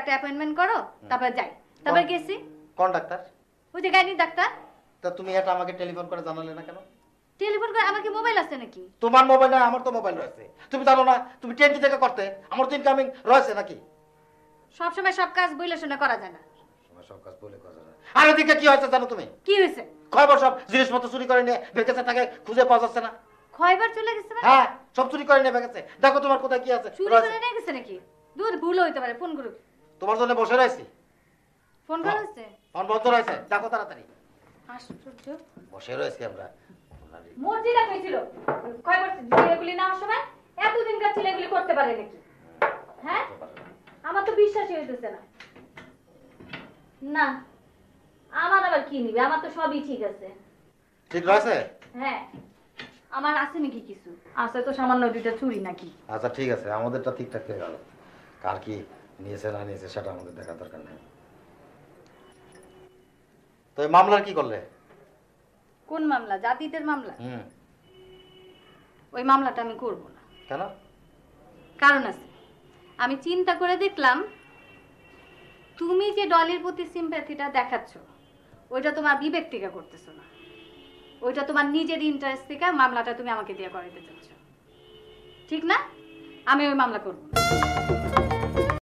একটা অ্যাপয়েন্টমেন্ট করো তারপর যাই তারপর গেছি কোন ডাক্তার ওই যে গাইনি ডাক্তার তা তুমি এটা আমাকে টেলিফোন করে জানালে না কেন টেলিফোন করে আমার কি মোবাইল আছে নাকি তোমার মোবাইল না আমার তো মোবাইল রয়েছে তুমি জানো না তুমি থেকে করতে আমার তো ইনকামিং রয়েছে নাকি সব সময় সব কাজ বইলে শুনে করা যায় না সব কাজ বলে করা যায় আর কি হয়েছে জানো তুমি কি হয়েছে সব জিনিসপত্র চুরি করে নিয়ে তাকে খুঁজে পাওয়া যাচ্ছে না চলে গেছে মানে? হ্যাঁ সব চুরি করে নিয়ে দেখো তোমার কোথায় কি আছে চুরি করে নিয়ে গেছে নাকি দূর ভুল হইতে পারে ফোন করুক তোমার জন্য বসে রয়েছি ফোন হ্যাঁ, করা আছে ফোন বন্ধ রয়েছে দেখো তাড়াতাড়ি আশ্চর্য বসে রয়েছি আমরা মর্জিদা কইছিল কয় বছর ছেলেগুলি না সময় এতদিনকার ছেলেগুলি করতে পারে নাকি হ্যাঁ আমার তো বিশ্বাসই হইতেছে না না আমার আবার কি নিবে আমার তো সবই ঠিক আছে ঠিক আছে হ্যাঁ আমার আছে নাকি কিছু আছে তো সামান্য দুইটা চুরি নাকি আচ্ছা ঠিক আছে আমাদেরটা ঠিকঠাক হয়ে গেল কার কি নিয়েছে না নিয়েছে সেটা আমাদের দেখা দরকার নেই তো এই মামলার কি করলে কোন মামলা জাতিদের মামলা ওই মামলাটা আমি করব না কেন কারণ আছে আমি চিন্তা করে দেখলাম তুমি যে ডলির প্রতি সিম্প্যাথিটা দেখাচ্ছ ওইটা তোমার বিবেক থেকে করতেছো না ওইটা তোমার নিজের ইন্টারেস্ট থেকে মামলাটা তুমি আমাকে দিয়ে করাইতে চাচ্ছ ঠিক না আমি ওই মামলা করবো না